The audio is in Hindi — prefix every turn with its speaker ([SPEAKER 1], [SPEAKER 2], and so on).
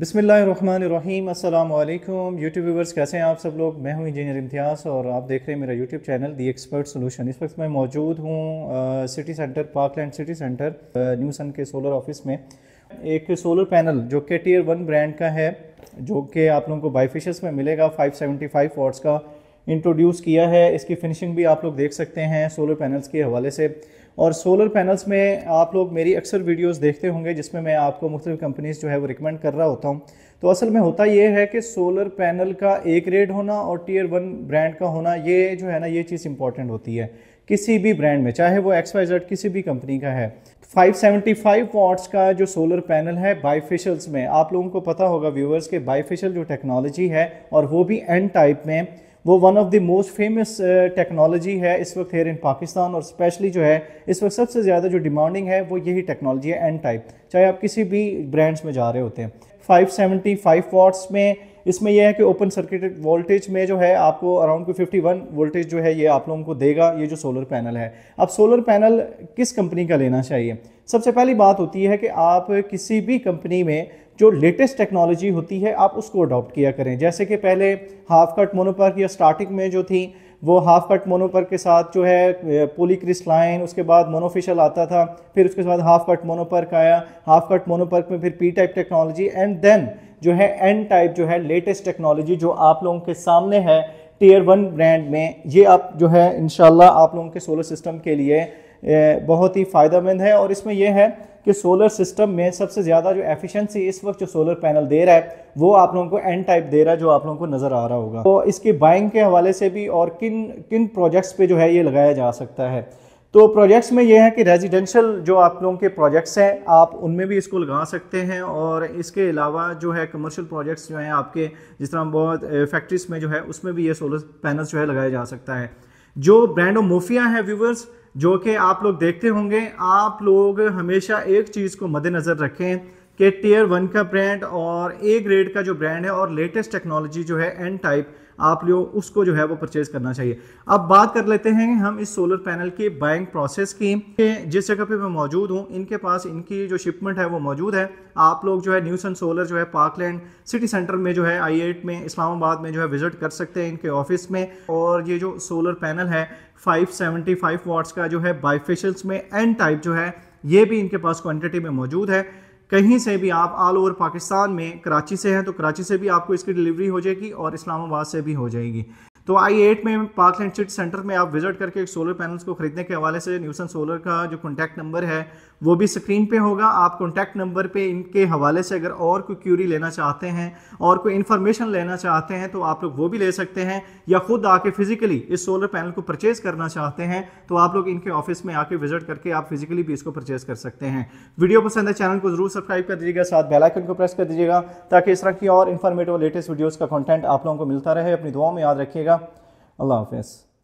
[SPEAKER 1] बिसमीम अल्लाम यूट्यूब व्यूवर्स कैसे हैं आप सब लोग मैं हूं इंजीनियर इम्तियाज़ और आप देख रहे हैं मेरा YouTube channel the expert solution इस वक्त मैं मौजूद हूं city centre Parkland city centre new sun के सोलर ऑफिस में एक सोलर पैनल जो कि टीयर वन ब्रांड का है जो कि आप लोगों को बाईफिश में मिलेगा फाइव सेवेंटी का इंट्रोड्यूस किया है इसकी फिनिशिंग भी आप लोग देख सकते हैं सोलर पैनल्स के हवाले से और सोलर पैनल्स में आप लोग मेरी अक्सर वीडियोस देखते होंगे जिसमें मैं आपको मुख्तलिफ कंपनीज़ जो है वो रिकमेंड कर रहा होता हूँ तो असल में होता ये है कि सोलर पैनल का ए ग्रेड होना और टीयर वन ब्रांड का होना ये जो है ना ये चीज़ इंपॉर्टेंट होती है किसी भी ब्रांड में चाहे वो एक्स वाई जेड किसी भी कंपनी का है 575 वॉट्स का जो सोलर पैनल है बाईफिशल्स में आप लोगों को पता होगा व्यूवर्स के बाईफिशल जो टेक्नोलॉजी है और वो भी एन टाइप में वो one of the most famous technology है इस वक्त हेयर इन पाकिस्तान और स्पेशली जो है इस वक्त सबसे ज़्यादा जो डिमांडिंग है वो यही टेक्नोलॉजी है एन टाइप चाहे आप किसी भी ब्रांड्स में जा रहे होते हैं 575 वॉट्स में इसमें यह है कि ओपन सर्किटेड वोल्टेज में जो है आपको अराउंड कोई वन वोल्टेज जो है ये आप लोगों को देगा ये जो सोलर पैनल है अब सोलर पैनल किस कंपनी का लेना चाहिए सबसे पहली बात होती है कि आप किसी भी कंपनी में जो लेटेस्ट टेक्नोलॉजी होती है आप उसको अडॉप्ट किया करें जैसे कि पहले हाफ कट मोनोपर्क या स्टार्टिंग में जो थी वो हाफ कट मोनोपर्क के साथ जो है पोलिक्रिस लाइन उसके बाद मोनोफिशल आता था फिर उसके बाद हाफ कट मोनोपर्क आया हाफ कट मोनोपर्क में फिर P type technology and then जो है एन टाइप जो है लेटेस्ट टेक्नोलॉजी जो आप लोगों के सामने है टीयर वन ब्रांड में ये आप जो है इन आप लोगों के सोलर सिस्टम के लिए बहुत ही फ़ायदेमंद है और इसमें यह है कि सोलर सिस्टम में सबसे ज़्यादा जो एफिशिएंसी इस वक्त जो सोलर पैनल दे रहा है वो आप लोगों को एन टाइप दे रहा है जो आप लोगों को नज़र आ रहा होगा तो इसकी बाइंग के हवाले से भी और किन किन प्रोजेक्ट्स पे जो है ये लगाया जा सकता है तो प्रोजेक्ट्स में ये है कि रेजिडेंशियल जो आप लोगों के प्रोजेक्ट्स हैं आप उनमें भी इसको लगा सकते हैं और इसके अलावा जो है कमर्शियल प्रोजेक्ट्स जो हैं आपके जिस तरह बहुत फैक्ट्रीज में जो है उसमें भी ये सोलर पैनल जो है लगाया जा सकता है जो ब्रांड ऑफ मोफिया है व्यूवर्स जो कि आप लोग देखते होंगे आप लोग हमेशा एक चीज़ को मद्देनज़र रखें कि टीयर वन का ब्रांड और ए ग्रेड का जो ब्रांड है और लेटेस्ट टेक्नोलॉजी जो है एन टाइप आप लोग उसको जो है वो परचेज करना चाहिए अब बात कर लेते हैं हम इस सोलर पैनल के बाइंग प्रोसेस की जिस जगह पे मैं मौजूद हूँ इनके पास इनकी जो शिपमेंट है वो मौजूद है आप लोग जो है न्यू सन सोलर जो है पार्कलैंड सिटी सेंटर में जो है आई में इस्लामाबाद में जो है विजिट कर सकते हैं इनके ऑफिस में और ये जो सोलर पैनल है 575 वाट्स का जो है बाईफेशल्स में एन टाइप जो है ये भी इनके पास क्वांटिटी में मौजूद है कहीं से भी आप ऑल ओवर पाकिस्तान में कराची से हैं तो कराची से भी आपको इसकी डिलीवरी हो जाएगी और इस्लामाबाद से भी हो जाएगी तो आई एट में पार्क लैंड सेंटर में आप विजिट करके एक सोलर पैनल्स को खरीदने के हवाले से न्यूसन सोलर का जो कॉन्टैक्ट नंबर है वो भी स्क्रीन पे होगा आप कॉन्टैक्ट नंबर पे इनके हवाले से अगर और कोई क्यूरी लेना चाहते हैं और कोई इन्फॉर्मेशन लेना चाहते हैं तो आप लोग वो भी ले सकते हैं या खुद आके फिजिकली इस सोलर पैनल को परचेज करना चाहते हैं तो आप लोग इनके ऑफिस में आके विजिट करके आप फिजिकली भी इसको परचेज कर सकते हैं वीडियो पसंद है चैनल को जरूर सब्सक्राइब कर दीजिएगा साथ बेलाइकन को प्रेस कर दीजिएगा ताकि इस तरह की और इन्फॉर्मेटिव लेटेस्ट वीडियोज़ का कॉन्टेंट आप लोगों को मिलता रहे अपनी दुआ में याद रखिएगा अल्लाह हाफिज़